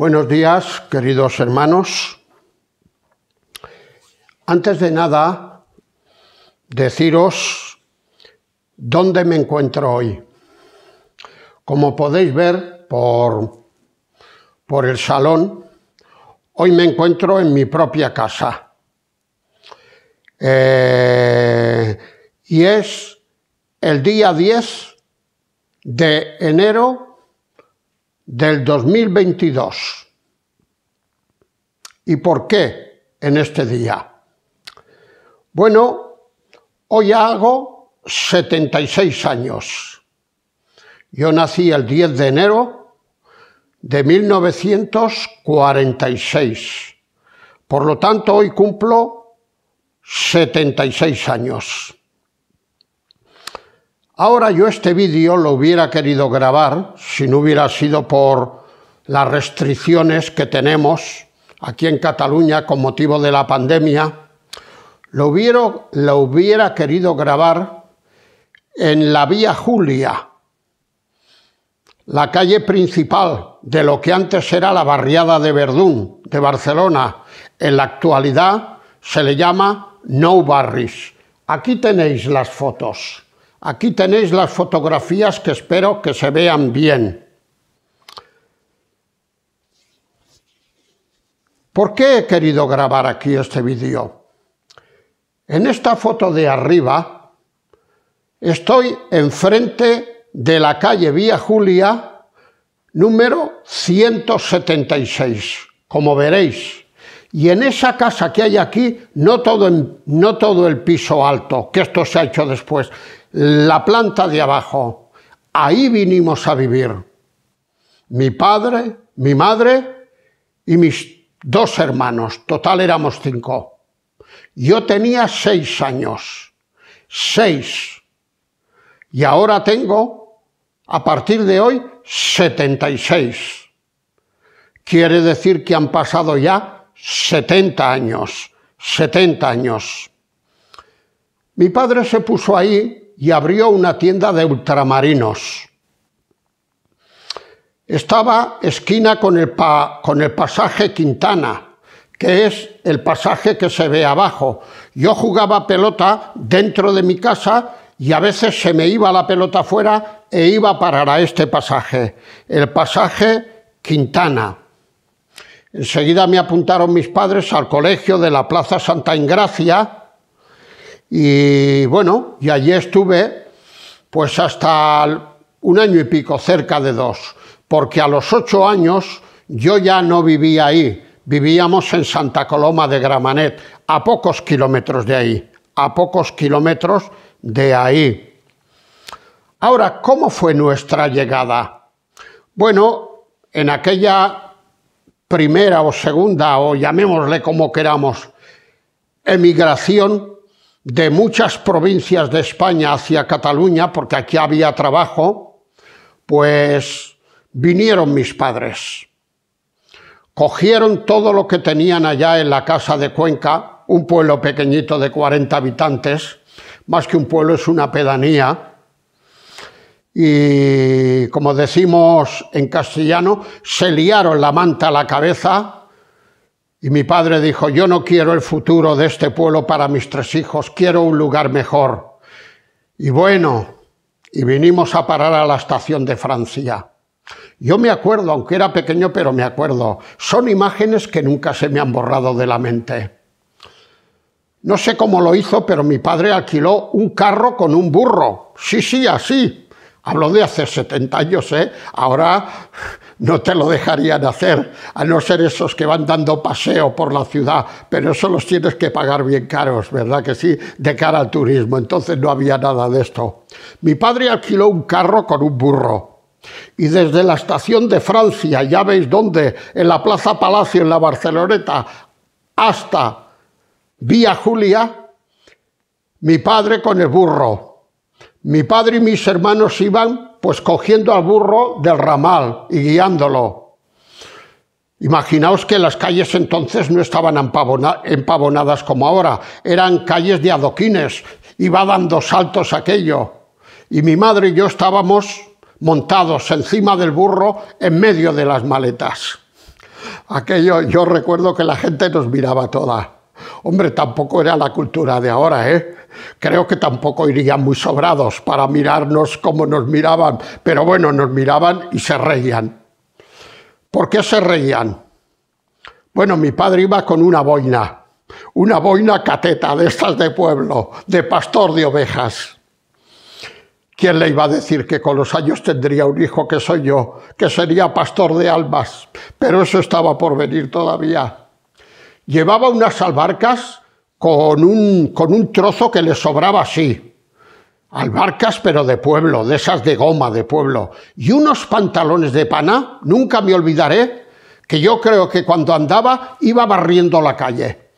Buenos días, queridos hermanos. Antes de nada, deciros dónde me encuentro hoy. Como podéis ver por, por el salón, hoy me encuentro en mi propia casa. Eh, y es el día 10 de enero del 2022. ¿Y por qué en este día? Bueno, hoy hago 76 años. Yo nací el 10 de enero de 1946. Por lo tanto, hoy cumplo 76 años. Ahora yo este vídeo lo hubiera querido grabar si no hubiera sido por las restricciones que tenemos aquí en Cataluña con motivo de la pandemia. Lo hubiera, lo hubiera querido grabar en la Vía Julia, la calle principal de lo que antes era la barriada de Verdún, de Barcelona. En la actualidad se le llama No Barris. Aquí tenéis las fotos. Aquí tenéis las fotografías que espero que se vean bien. ¿Por qué he querido grabar aquí este vídeo? En esta foto de arriba estoy enfrente de la calle Vía Julia número 176, como veréis. Y en esa casa que hay aquí, no todo, no todo el piso alto, que esto se ha hecho después, la planta de abajo, ahí vinimos a vivir. Mi padre, mi madre y mis dos hermanos, total éramos cinco. Yo tenía seis años, seis. Y ahora tengo, a partir de hoy, 76. Quiere decir que han pasado ya 70 años, 70 años. Mi padre se puso ahí y abrió una tienda de ultramarinos. Estaba esquina con el, pasaje Quintana, que es el pasaje que se ve abajo. Yo jugaba pelota dentro de mi casa y a veces se me iba la pelota fuera e iba a parar a este pasaje, el pasaje Quintana. Enseguida me apuntaron mis padres al colegio de la Plaza Santa Ingracia y bueno, y allí estuve pues hasta un año y pico, cerca de dos, porque a los ocho años yo ya no vivía ahí, vivíamos en Santa Coloma de Gramanet, a pocos kilómetros de ahí, a pocos kilómetros de ahí. Ahora, ¿cómo fue nuestra llegada? Bueno, en aquella primera o segunda, o llamémosle como queramos, emigración de muchas provincias de España hacia Cataluña, porque aquí había trabajo, pues vinieron mis padres. Cogieron todo lo que tenían allá en la casa de Cuenca, un pueblo pequeñito de 40 habitantes, más que un pueblo es una pedanía, y como decimos en castellano, se liaron la manta a la cabeza y mi padre dijo, yo no quiero el futuro de este pueblo para mis tres hijos, quiero un lugar mejor. Y bueno, y vinimos a parar a la estación de Francia. Yo me acuerdo, aunque era pequeño, pero me acuerdo. Son imágenes que nunca se me han borrado de la mente. No sé cómo lo hizo, pero mi padre alquiló un carro con un burro. Sí, sí, así. Hablo de hace 70 años, ¿eh? Ahora no te lo dejarían hacer, a no ser esos que van dando paseo por la ciudad, pero eso los tienes que pagar bien caros, ¿verdad que sí? De cara al turismo, entonces no había nada de esto. Mi padre alquiló un carro con un burro. Y desde la estación de Francia, ya veis dónde, en la Plaza Palacio, en la Barceloneta, hasta Vía Julia, mi padre con el burro mi padre y mis hermanos iban pues cogiendo al burro del ramal y guiándolo. Imaginaos que las calles entonces no estaban empavonadas como ahora, eran calles de adoquines, iba dando saltos aquello. Y mi madre y yo estábamos montados encima del burro en medio de las maletas. Aquello yo recuerdo que la gente nos miraba toda. Hombre, tampoco era la cultura de ahora, ¿eh? Creo que tampoco irían muy sobrados para mirarnos como nos miraban, pero bueno, nos miraban y se reían. ¿Por qué se reían? Bueno, mi padre iba con una boina, una boina cateta de estas de pueblo, de pastor de ovejas. ¿Quién le iba a decir que con los años tendría un hijo que soy yo, que sería pastor de almas? Pero eso estaba por venir todavía llevaba unas albarcas con un, trozo que le sobraba así. Albarcas, pero de pueblo, de esas de goma, de pueblo. Y unos pantalones de pana, nunca me olvidaré, que yo creo que cuando andaba iba barriendo la calle,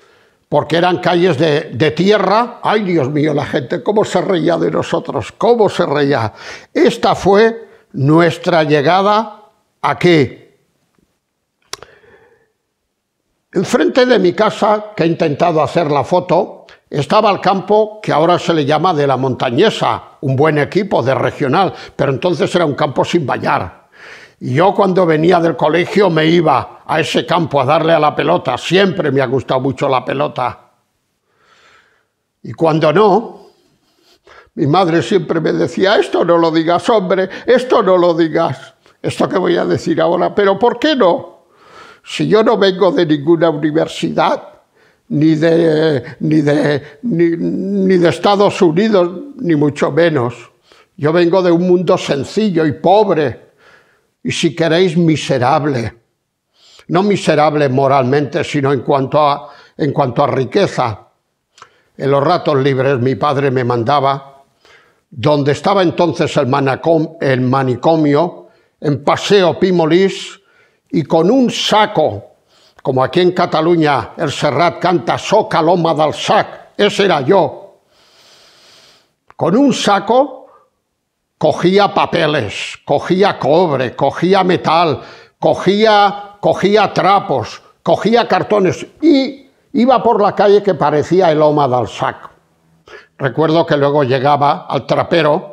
porque eran calles de, de, tierra. Ay, Dios mío, la gente, cómo se reía de nosotros, cómo se reía. Esta fue nuestra llegada aquí. Enfrente de mi casa, que he intentado hacer la foto, estaba el campo que ahora se le llama de la montañesa, un buen equipo de regional, pero entonces era un campo sin vallar. Y yo cuando venía del colegio me iba a ese campo a darle a la pelota, siempre me ha gustado mucho la pelota. Y cuando no, mi madre siempre me decía, esto no lo digas, hombre, esto no lo digas, esto que voy a decir ahora, pero ¿por qué no? Si yo no vengo de ninguna universidad, ni de, ni ni, de Estados Unidos, ni mucho menos. Yo vengo de un mundo sencillo y pobre, y si queréis, miserable. No miserable moralmente, sino en cuanto a, en cuanto a riqueza. En los ratos libres mi padre me mandaba, donde estaba entonces el, manicomio, en Paseo Pimolis, y con un saco, como aquí en Cataluña el Serrat canta «Soca l'oma d'al sac», ese era yo. Con un saco cogía papeles, cogía cobre, cogía metal, cogía, cogía trapos, cogía cartones y iba por la calle que parecía el loma d'al sac. Recuerdo que luego llegaba al trapero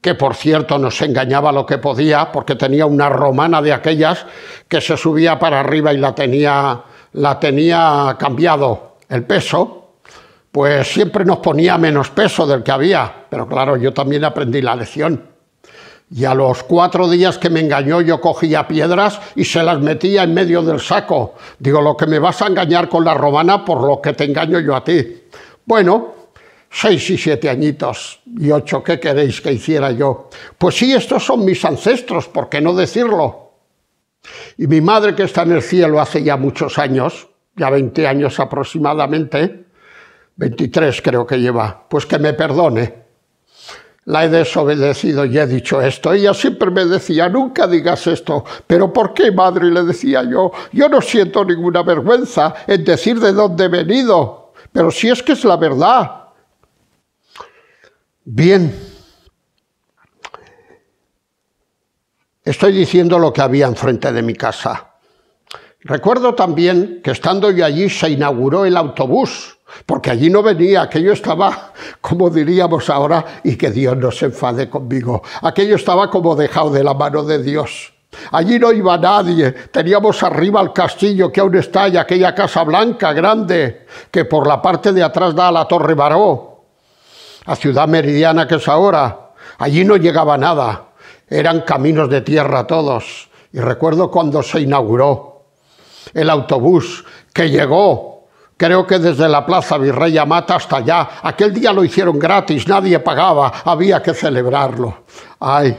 que por cierto nos engañaba lo que podía, porque tenía una romana de aquellas que se subía para arriba y la tenía, la tenía cambiado el peso, pues siempre nos ponía menos peso del que había. Pero claro, yo también aprendí la lección. Y a los cuatro días que me engañó yo cogía piedras y se las metía en medio del saco. Digo, lo que me vas a engañar con la romana por lo que te engaño yo a ti. Bueno, seis y siete añitos y ocho, ¿qué queréis que hiciera yo? Pues sí, estos son mis ancestros, ¿por qué no decirlo? Y mi madre, que está en el cielo hace ya muchos años, ya 20 años aproximadamente, 23 creo que lleva, pues que me perdone. La he desobedecido y he dicho esto. Ella siempre me decía, nunca digas esto. Pero ¿por qué, madre? Le decía yo, yo no siento ninguna vergüenza en decir de dónde he venido. Pero si es que es la verdad, Bien, estoy diciendo lo que había enfrente de mi casa. Recuerdo también que estando yo allí se inauguró el autobús, porque allí no venía, aquello estaba, como diríamos ahora, y que Dios no se enfade conmigo, aquello estaba como dejado de la mano de Dios. Allí no iba nadie, teníamos arriba el castillo que aún está y aquella casa blanca grande que por la parte de atrás da a la Torre Baró a Ciudad Meridiana, que es ahora. Allí no llegaba nada, eran caminos de tierra todos. Y recuerdo cuando se inauguró el autobús que llegó, creo que desde la Plaza Virrey Mata hasta allá. Aquel día lo hicieron gratis, nadie pagaba, había que celebrarlo. Ay,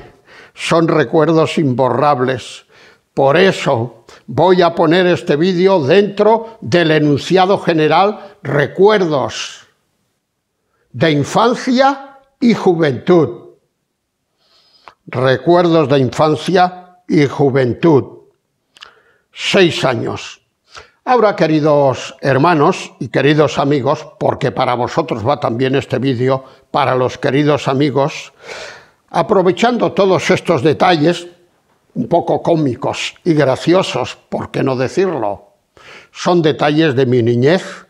son recuerdos imborrables. Por eso voy a poner este vídeo dentro del enunciado general Recuerdos de infancia y juventud. Recuerdos de infancia y juventud. Seis años. Ahora, queridos hermanos y queridos amigos, porque para vosotros va también este vídeo, para los queridos amigos, aprovechando todos estos detalles, un poco cómicos y graciosos, ¿por qué no decirlo? Son detalles de mi niñez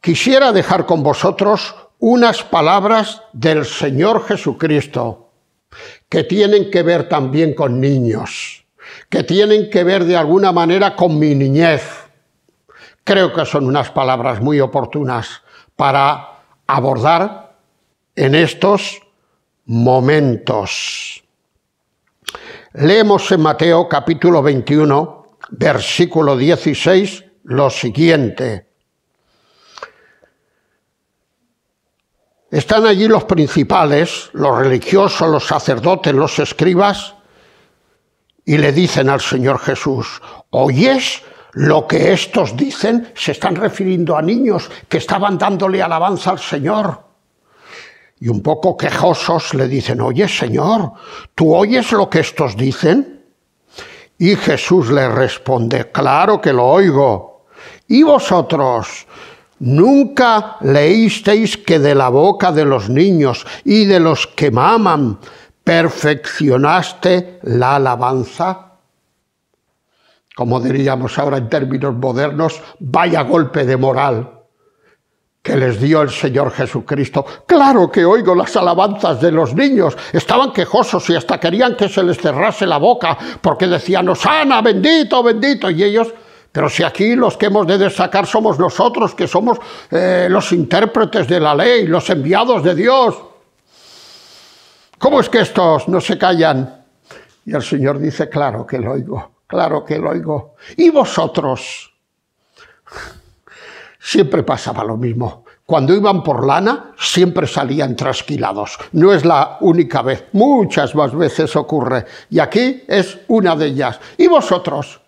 quisiera dejar con vosotros unas palabras del Señor Jesucristo que tienen que ver también con niños, que tienen que ver de alguna manera con mi niñez. Creo que son unas palabras muy oportunas para abordar en estos momentos. Leemos en Mateo capítulo 21, versículo 16, lo siguiente. Están allí los principales, los religiosos, los sacerdotes, los escribas, y le dicen al Señor Jesús, ¿oyes lo que estos dicen? Se están refiriendo a niños que estaban dándole alabanza al Señor. Y un poco quejosos le dicen, oye Señor, ¿tú oyes lo que estos dicen? Y Jesús le responde, claro que lo oigo. ¿Y vosotros? Nunca leísteis que de la boca de los niños y de los que maman perfeccionaste la alabanza. Como diríamos ahora en términos modernos, vaya golpe de moral que les dio el Señor Jesucristo. Claro que oigo las alabanzas de los niños. Estaban quejosos y hasta querían que se les cerrase la boca porque decían, Osana, bendito, bendito. Y ellos pero si aquí los que hemos de destacar somos nosotros, que somos eh, los intérpretes de la ley, los enviados de Dios. ¿Cómo es que estos no se callan? Y el Señor dice, claro que lo oigo, claro que lo oigo. ¿Y vosotros? Siempre pasaba lo mismo. Cuando iban por lana, siempre salían trasquilados. No es la única vez, muchas más veces ocurre. Y aquí es una de ellas. ¿Y vosotros?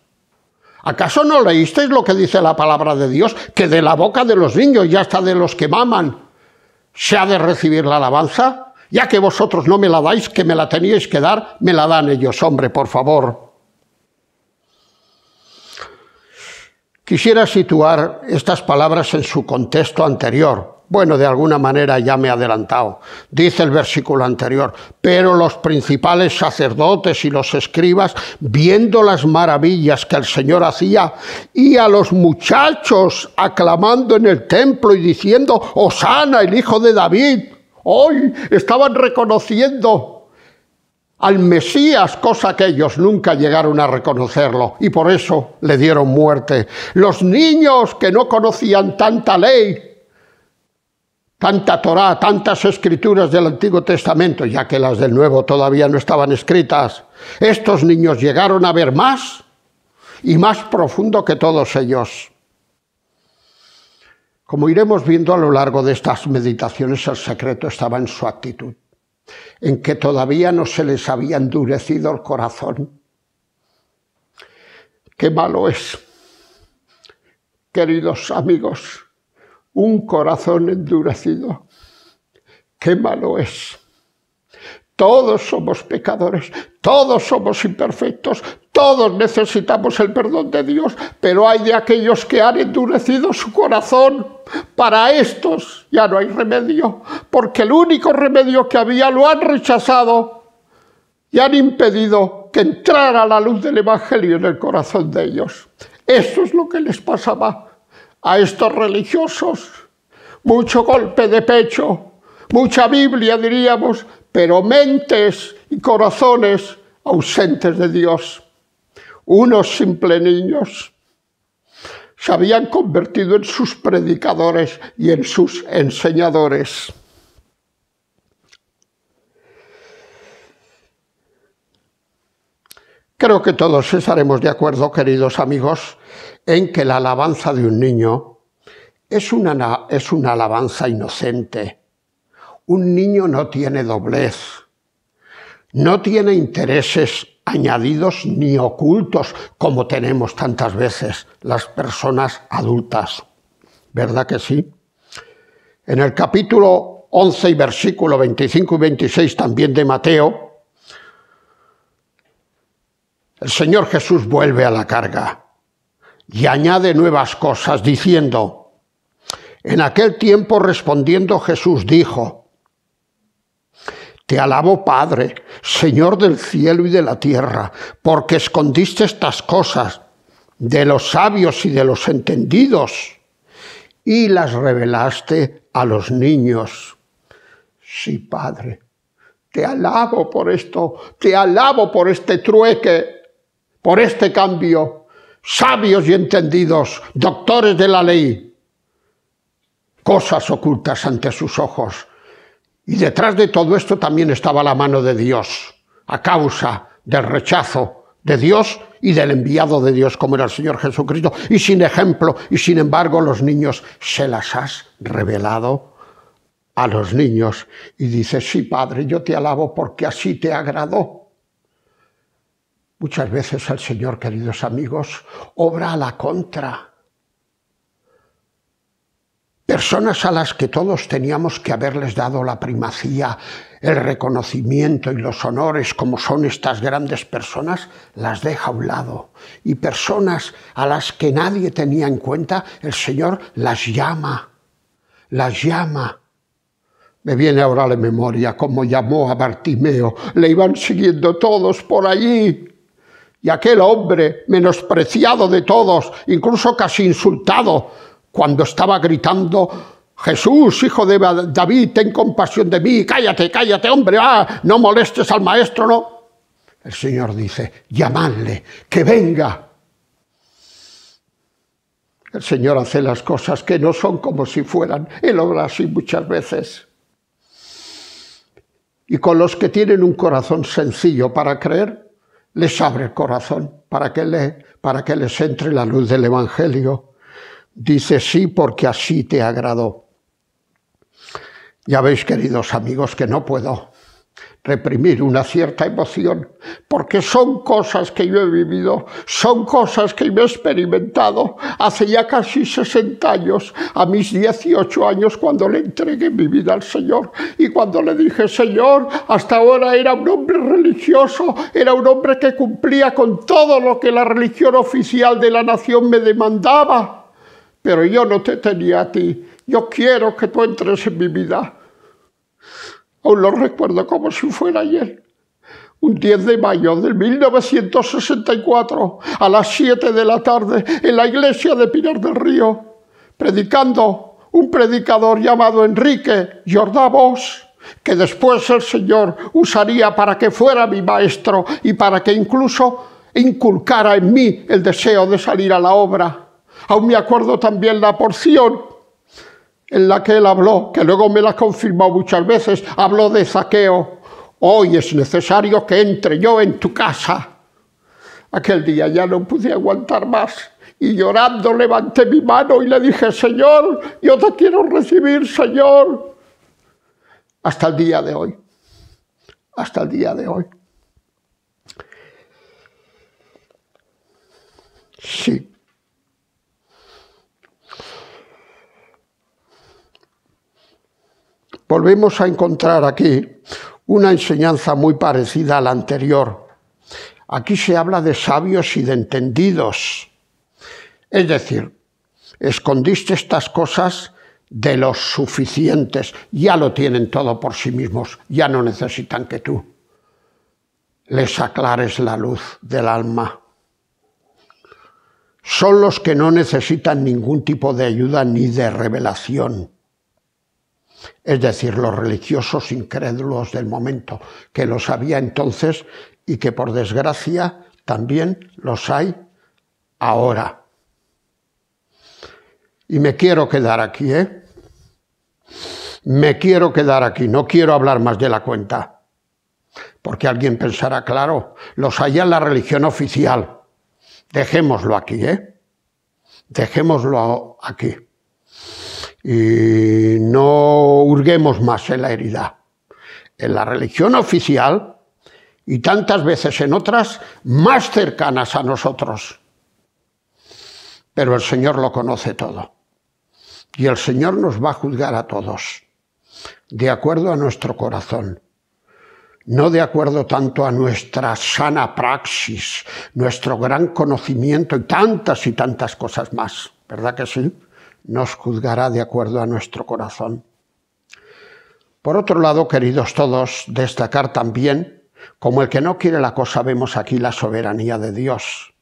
¿Acaso no leísteis lo que dice la palabra de Dios? Que de la boca de los niños y hasta de los que maman se ha de recibir la alabanza. Ya que vosotros no me la dais, que me la teníais que dar, me la dan ellos, hombre, por favor. Quisiera situar estas palabras en su contexto anterior, bueno, de alguna manera ya me he adelantado, dice el versículo anterior, pero los principales sacerdotes y los escribas, viendo las maravillas que el Señor hacía, y a los muchachos aclamando en el templo y diciendo, Osana, el hijo de David, hoy estaban reconociendo al Mesías, cosa que ellos nunca llegaron a reconocerlo y por eso le dieron muerte. Los niños que no conocían tanta ley tanta Torá, tantas escrituras del Antiguo Testamento, ya que las del Nuevo todavía no estaban escritas, estos niños llegaron a ver más y más profundo que todos ellos. Como iremos viendo a lo largo de estas meditaciones, el secreto estaba en su actitud, en que todavía no se les había endurecido el corazón. Qué malo es, queridos amigos, un corazón endurecido. Qué malo es. Todos somos pecadores, todos somos imperfectos, todos necesitamos el perdón de Dios, pero hay de aquellos que han endurecido su corazón. Para estos ya no hay remedio, porque el único remedio que había lo han rechazado y han impedido que entrara la luz del Evangelio en el corazón de ellos. Eso es lo que les pasaba a estos religiosos. Mucho golpe de pecho, mucha Biblia diríamos, pero mentes y corazones ausentes de Dios. Unos simples niños se habían convertido en sus predicadores y en sus enseñadores. Creo que todos estaremos de acuerdo, queridos amigos, en que la alabanza de un niño es una, es una alabanza inocente. Un niño no tiene doblez, no tiene intereses añadidos ni ocultos como tenemos tantas veces las personas adultas. ¿Verdad que sí? En el capítulo 11 y versículo 25 y 26 también de Mateo, el Señor Jesús vuelve a la carga y añade nuevas cosas, diciendo, en aquel tiempo respondiendo Jesús dijo, Te alabo Padre, Señor del cielo y de la tierra, porque escondiste estas cosas de los sabios y de los entendidos y las revelaste a los niños. Sí, Padre, te alabo por esto, te alabo por este trueque, por este cambio sabios y entendidos, doctores de la ley, cosas ocultas ante sus ojos. Y detrás de todo esto también estaba la mano de Dios, a causa del rechazo de Dios y del enviado de Dios como era el Señor Jesucristo. Y sin ejemplo, y sin embargo los niños, se las has revelado a los niños. Y dices, sí, Padre, yo te alabo porque así te agradó. Muchas veces el Señor, queridos amigos, obra a la contra. Personas a las que todos teníamos que haberles dado la primacía, el reconocimiento y los honores como son estas grandes personas, las deja a un lado. Y personas a las que nadie tenía en cuenta, el Señor las llama, las llama. Me viene ahora a la memoria cómo llamó a Bartimeo, le iban siguiendo todos por allí, y aquel hombre, menospreciado de todos, incluso casi insultado, cuando estaba gritando, Jesús, hijo de David, ten compasión de mí, cállate, cállate, hombre, ah, no molestes al maestro, no. El Señor dice, llamadle, que venga. El Señor hace las cosas que no son como si fueran. Él obra así muchas veces. Y con los que tienen un corazón sencillo para creer, les abre el corazón para que, les, para que les entre la luz del Evangelio. Dice sí porque así te agradó. Ya veis, queridos amigos, que no puedo reprimir una cierta emoción, porque son cosas que yo he vivido, son cosas que yo he experimentado hace ya casi 60 años, a mis 18 años cuando le entregué mi vida al Señor y cuando le dije, Señor, hasta ahora era un hombre religioso, era un hombre que cumplía con todo lo que la religión oficial de la nación me demandaba, pero yo no te tenía a ti, yo quiero que tú entres en mi vida. Aún lo recuerdo como si fuera ayer. Un 10 de mayo de 1964, a las 7 de la tarde, en la iglesia de Pinar del Río, predicando un predicador llamado Enrique Jordá que después el Señor usaría para que fuera mi maestro y para que incluso inculcara en mí el deseo de salir a la obra. Aún me acuerdo también la porción en la que él habló, que luego me la confirmó muchas veces, habló de saqueo. Hoy es necesario que entre yo en tu casa. Aquel día ya no pude aguantar más y llorando levanté mi mano y le dije, Señor, yo te quiero recibir, Señor. Hasta el día de hoy, hasta el día de hoy. Sí. volvemos a encontrar aquí una enseñanza muy parecida a la anterior. Aquí se habla de sabios y de entendidos. Es decir, escondiste estas cosas de los suficientes. Ya lo tienen todo por sí mismos, ya no necesitan que tú les aclares la luz del alma. Son los que no necesitan ningún tipo de ayuda ni de revelación es decir, los religiosos incrédulos del momento, que los había entonces y que por desgracia también los hay ahora. Y me quiero quedar aquí, ¿eh? Me quiero quedar aquí, no quiero hablar más de la cuenta. Porque alguien pensará, claro, los hay en la religión oficial. Dejémoslo aquí, ¿eh? Dejémoslo aquí y no hurguemos más en la herida. En la religión oficial y tantas veces en otras más cercanas a nosotros. Pero el Señor lo conoce todo. Y el Señor nos va a juzgar a todos, de acuerdo a nuestro corazón no de acuerdo tanto a nuestra sana praxis, nuestro gran conocimiento y tantas y tantas cosas más, ¿verdad que sí? nos juzgará de acuerdo a nuestro corazón. Por otro lado, queridos todos, destacar también, como el que no quiere la cosa, vemos aquí la soberanía de Dios.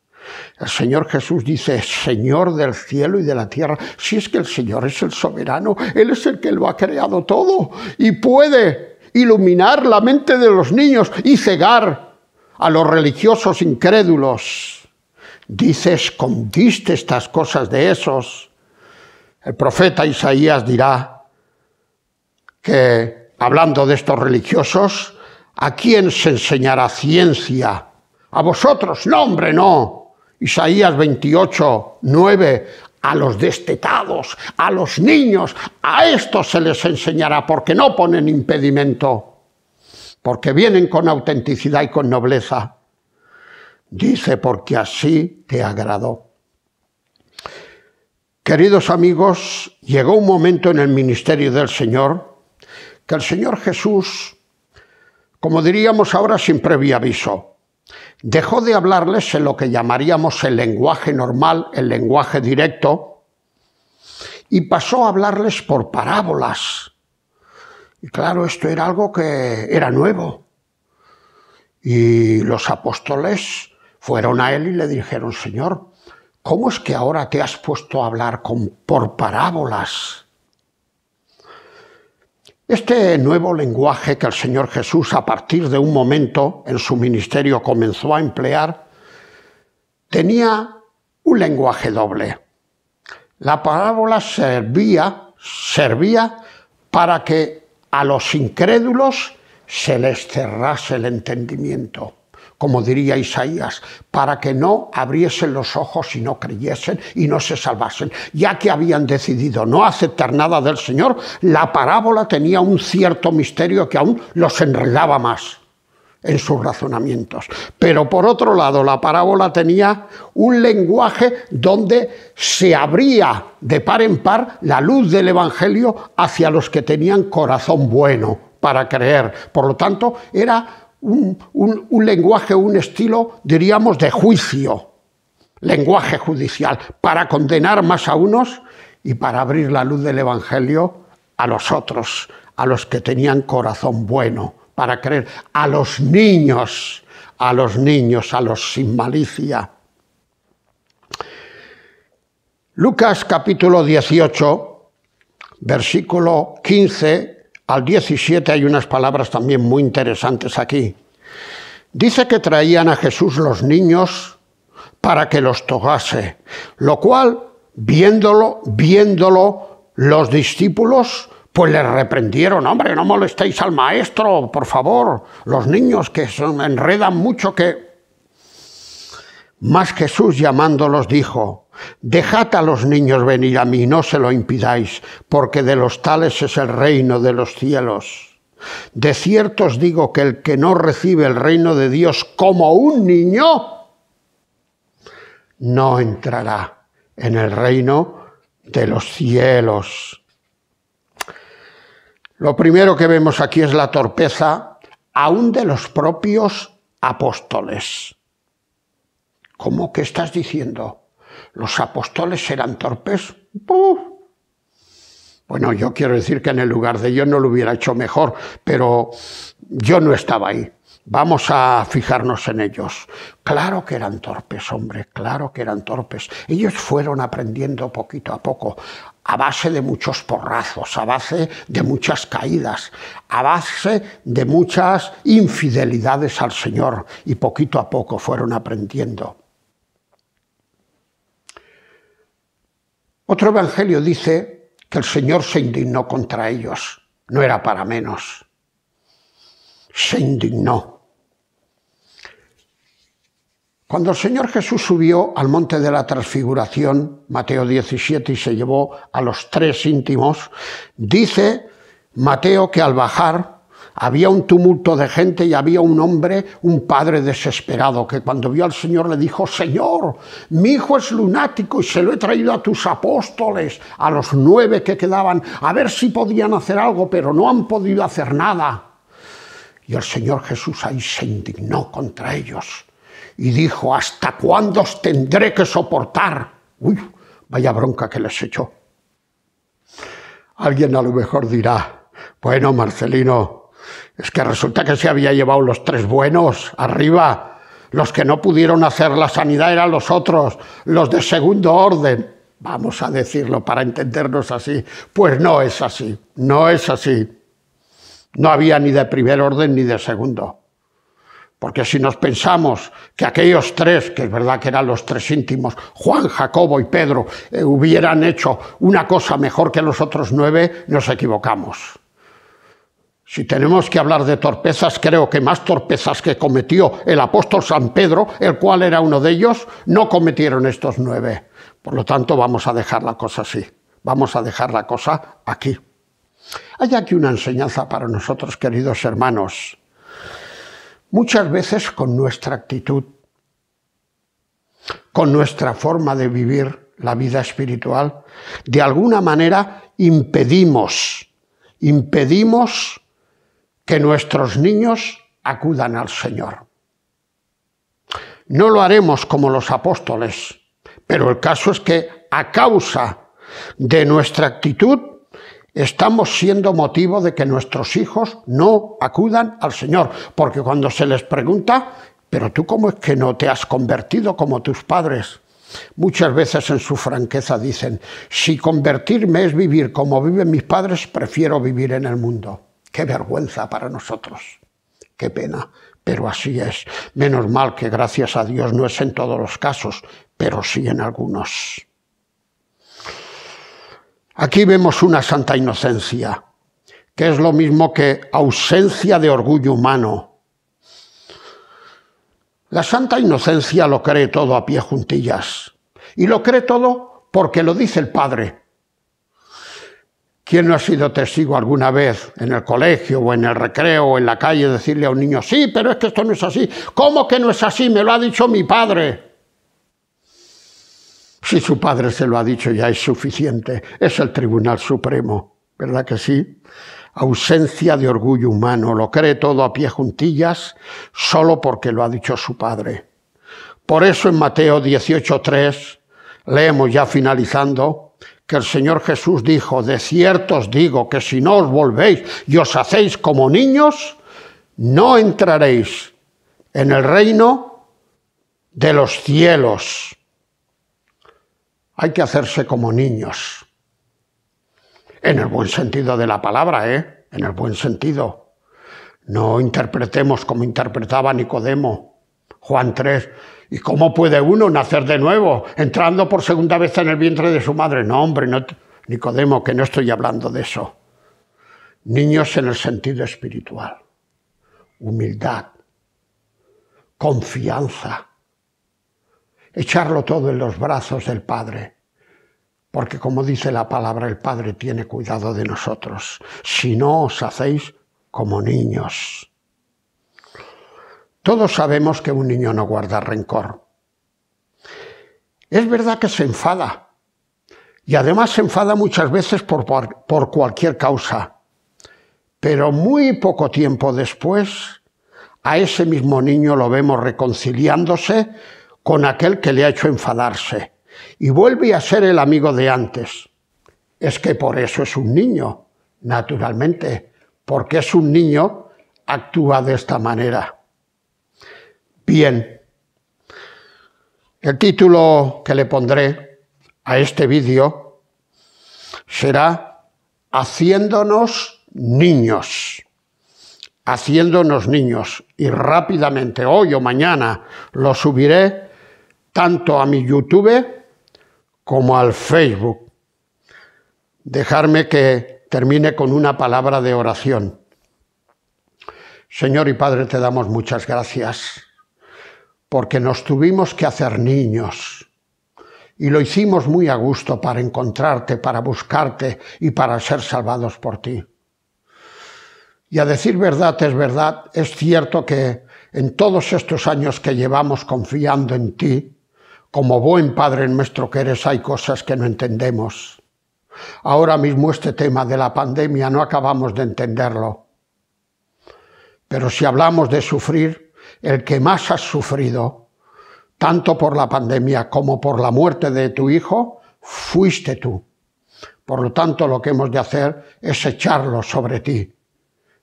El Señor Jesús dice, Señor del cielo y de la tierra, si es que el Señor es el soberano, Él es el que lo ha creado todo y puede iluminar la mente de los niños y cegar a los religiosos incrédulos. Dice, escondiste estas cosas de esos el profeta Isaías dirá que, hablando de estos religiosos, ¿a quién se enseñará ciencia? A vosotros, no, hombre, no. Isaías 28, 9, a los destetados, a los niños, a estos se les enseñará porque no ponen impedimento, porque vienen con autenticidad y con nobleza. Dice, porque así te agradó. Queridos amigos, llegó un momento en el ministerio del Señor que el Señor Jesús, como diríamos ahora sin previo aviso, dejó de hablarles en lo que llamaríamos el lenguaje normal, el lenguaje directo, y pasó a hablarles por parábolas. Y claro, esto era algo que era nuevo. Y los apóstoles fueron a él y le dijeron, Señor, ¿cómo es que ahora te has puesto a hablar con, por parábolas? Este nuevo lenguaje que el Señor Jesús a partir de un momento en su ministerio comenzó a emplear tenía un lenguaje doble. La parábola servía, servía para que a los incrédulos se les cerrase el entendimiento como diría Isaías, para que no abriesen los ojos y no creyesen y no se salvasen. Ya que habían decidido no aceptar nada del Señor, la parábola tenía un cierto misterio que aún los enredaba más en sus razonamientos. Pero por otro lado, la parábola tenía un lenguaje donde se abría de par en par la luz del Evangelio hacia los que tenían corazón bueno para creer. Por lo tanto, era un, lenguaje, un estilo, diríamos, de juicio, lenguaje judicial, para condenar más a unos y para abrir la luz del Evangelio a los otros, a los que tenían corazón bueno para creer, a los niños, a los niños, a los sin malicia. Lucas capítulo 18, versículo 15 al 17 hay unas palabras también muy interesantes aquí. Dice que traían a Jesús los niños para que los togase. lo cual, viéndolo, viéndolo, los discípulos, pues les reprendieron, hombre, no molestéis al maestro, por favor, los niños que se enredan mucho que... Más Jesús llamándolos dijo, Dejad a los niños venir a mí, no se lo impidáis, porque de los tales es el reino de los cielos. De cierto os digo que el que no recibe el reino de Dios como un niño, no entrará en el reino de los cielos. Lo primero que vemos aquí es la torpeza aún de los propios apóstoles. ¿Cómo que estás diciendo? ¿Los apóstoles eran torpes? Bueno, yo quiero decir que en el lugar de yo no lo hubiera hecho mejor, pero yo no estaba ahí. Vamos a fijarnos en ellos. Claro que eran torpes, hombre, claro que eran torpes. Ellos fueron aprendiendo poquito a poco, a base de muchos porrazos, a base de muchas caídas, a base de muchas infidelidades al Señor, y poquito a poco fueron aprendiendo. Otro evangelio dice que el Señor se indignó contra ellos, no era para menos. Se indignó. Cuando el Señor Jesús subió al monte de la transfiguración, Mateo 17, y se llevó a los tres íntimos, dice Mateo que al bajar había un tumulto de gente y había un hombre, un padre desesperado, que cuando vio al Señor le dijo, Señor, mi hijo es lunático y se lo he traído a tus apóstoles, a los nueve que quedaban, a ver si podían hacer algo, pero no han podido hacer nada. Y el Señor Jesús ahí se indignó contra ellos y dijo, ¿hasta cuándo os tendré que soportar? Uy, vaya bronca que les echó. Alguien a lo mejor dirá, bueno, Marcelino, es que resulta que se había llevado los tres buenos arriba. Los que no pudieron hacer la sanidad eran los otros, los de segundo orden. Vamos a decirlo para entendernos así. Pues no es así, no es así. No había ni de primer orden ni de segundo. Porque si nos pensamos que aquellos tres, que es verdad que eran los tres íntimos, Juan, Jacobo y Pedro, eh, hubieran hecho una cosa mejor que los otros nueve, nos equivocamos. Si tenemos que hablar de torpezas, creo que más torpezas que cometió el apóstol San Pedro, el cual era uno de ellos, no cometieron estos nueve. Por lo tanto, vamos a dejar la cosa así. Vamos a dejar la cosa aquí. Hay aquí una enseñanza para nosotros, queridos hermanos. Muchas veces con nuestra actitud, con nuestra forma de vivir la vida espiritual, de alguna manera impedimos, impedimos que nuestros niños acudan al Señor. No lo haremos como los apóstoles, pero el caso es que a causa de nuestra actitud estamos siendo motivo de que nuestros hijos no acudan al Señor, porque cuando se les pregunta, pero tú cómo es que no te has convertido como tus padres, Muchas veces en su franqueza dicen, si convertirme es vivir como viven mis padres, prefiero vivir en el mundo. Qué vergüenza para nosotros. Qué pena. Pero así es. Menos mal que gracias a Dios no es en todos los casos, pero sí en algunos. Aquí vemos una santa inocencia, que es lo mismo que ausencia de orgullo humano. La santa inocencia lo cree todo a pie juntillas. Y lo cree todo porque lo dice el Padre, ¿Quién no ha sido testigo alguna vez en el colegio o en el recreo o en la calle decirle a un niño, sí, pero es que esto no es así? ¿Cómo que no es así? Me lo ha dicho mi padre. Si su padre se lo ha dicho ya es suficiente. Es el Tribunal Supremo, ¿verdad que sí? Ausencia de orgullo humano. Lo cree todo a pie juntillas solo porque lo ha dicho su padre. Por eso en Mateo 18.3, leemos ya finalizando, que el Señor Jesús dijo, de cierto os digo que si no os volvéis y os hacéis como niños, no entraréis en el reino de los cielos. Hay que hacerse como niños. En el buen sentido de la palabra, ¿eh? En el buen sentido. No interpretemos como interpretaba Nicodemo, Juan 3, ¿Y cómo puede uno nacer de nuevo, entrando por segunda vez en el vientre de su madre? No, hombre, Nicodemo, que no estoy hablando de eso. Niños en el sentido espiritual. Humildad. Confianza. Echarlo todo en los brazos del Padre. Porque como dice la palabra, el Padre tiene cuidado de nosotros. Si no os hacéis como niños. Todos sabemos que un niño no guarda rencor. Es verdad que se enfada. Y además se enfada muchas veces por, cualquier causa. Pero muy poco tiempo después, a ese mismo niño lo vemos reconciliándose con aquel que le ha hecho enfadarse. Y vuelve a ser el amigo de antes. Es que por eso es un niño, naturalmente. Porque es un niño, actúa de esta manera bien. El título que le pondré a este vídeo será Haciéndonos niños. Haciéndonos niños. Y rápidamente, hoy o mañana, lo subiré tanto a mi YouTube como al Facebook. Dejarme que termine con una palabra de oración. Señor y Padre, te damos muchas gracias porque nos tuvimos que hacer niños. Y lo hicimos muy a gusto para encontrarte, para buscarte y para ser salvados por ti. Y a decir verdad es verdad, es cierto que en todos estos años que llevamos confiando en ti, como buen Padre nuestro que eres, hay cosas que no entendemos. Ahora mismo este tema de la pandemia no acabamos de entenderlo. Pero si hablamos de sufrir, el que más has sufrido, tanto por la pandemia como por la muerte de tu hijo, fuiste tú. Por lo tanto, lo que hemos de hacer es echarlo sobre ti,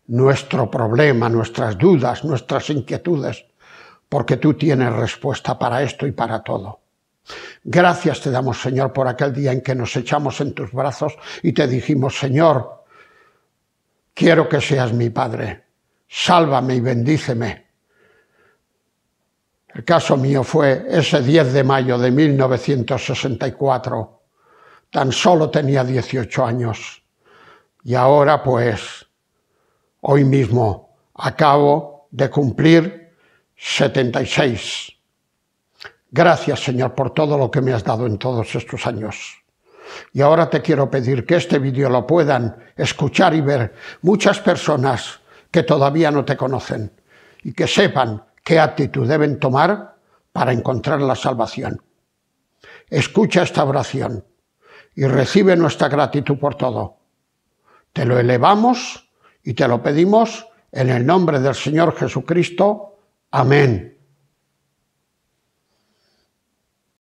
nuestro problema, nuestras dudas, nuestras inquietudes, porque tú tienes respuesta para esto y para todo. Gracias te damos, Señor, por aquel día en que nos echamos en tus brazos y te dijimos, Señor, quiero que seas mi Padre, sálvame y bendíceme el caso mío fue ese 10 de mayo de 1964. Tan solo tenía 18 años. Y ahora pues, hoy mismo, acabo de cumplir 76. Gracias, Señor, por todo lo que me has dado en todos estos años. Y ahora te quiero pedir que este vídeo lo puedan escuchar y ver muchas personas que todavía no te conocen y que sepan qué actitud deben tomar para encontrar la salvación. Escucha esta oración y recibe nuestra gratitud por todo. Te lo elevamos y te lo pedimos en el nombre del Señor Jesucristo. Amén.